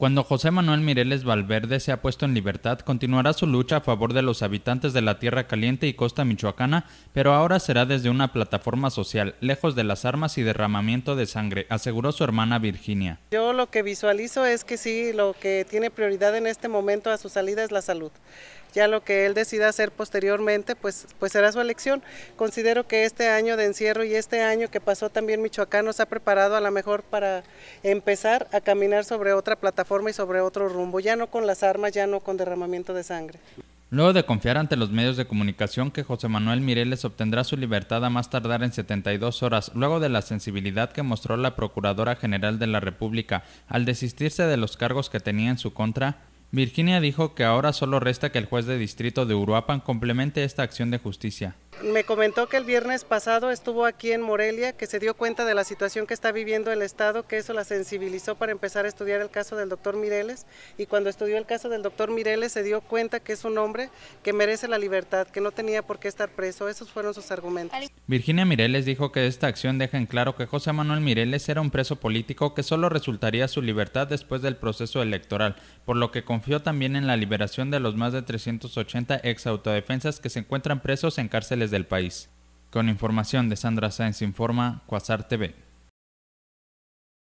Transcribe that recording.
Cuando José Manuel Mireles Valverde se ha puesto en libertad, continuará su lucha a favor de los habitantes de la Tierra Caliente y Costa Michoacana, pero ahora será desde una plataforma social, lejos de las armas y derramamiento de sangre, aseguró su hermana Virginia. Yo lo que visualizo es que sí, lo que tiene prioridad en este momento a su salida es la salud. Ya lo que él decida hacer posteriormente, pues, pues será su elección. Considero que este año de encierro y este año que pasó también Michoacán nos ha preparado a lo mejor para empezar a caminar sobre otra plataforma y sobre otro rumbo, ya no con las armas, ya no con derramamiento de sangre. Luego de confiar ante los medios de comunicación que José Manuel Mireles obtendrá su libertad a más tardar en 72 horas, luego de la sensibilidad que mostró la Procuradora General de la República al desistirse de los cargos que tenía en su contra, Virginia dijo que ahora solo resta que el juez de distrito de Uruapan complemente esta acción de justicia me comentó que el viernes pasado estuvo aquí en Morelia, que se dio cuenta de la situación que está viviendo el Estado, que eso la sensibilizó para empezar a estudiar el caso del doctor Mireles. Y cuando estudió el caso del doctor Mireles se dio cuenta que es un hombre que merece la libertad, que no tenía por qué estar preso. Esos fueron sus argumentos. Virginia Mireles dijo que esta acción deja en claro que José Manuel Mireles era un preso político que solo resultaría su libertad después del proceso electoral, por lo que confió también en la liberación de los más de 380 ex autodefensas que se encuentran presos en cárceles del país. Con información de Sandra Sáenz Informa, Quasar TV.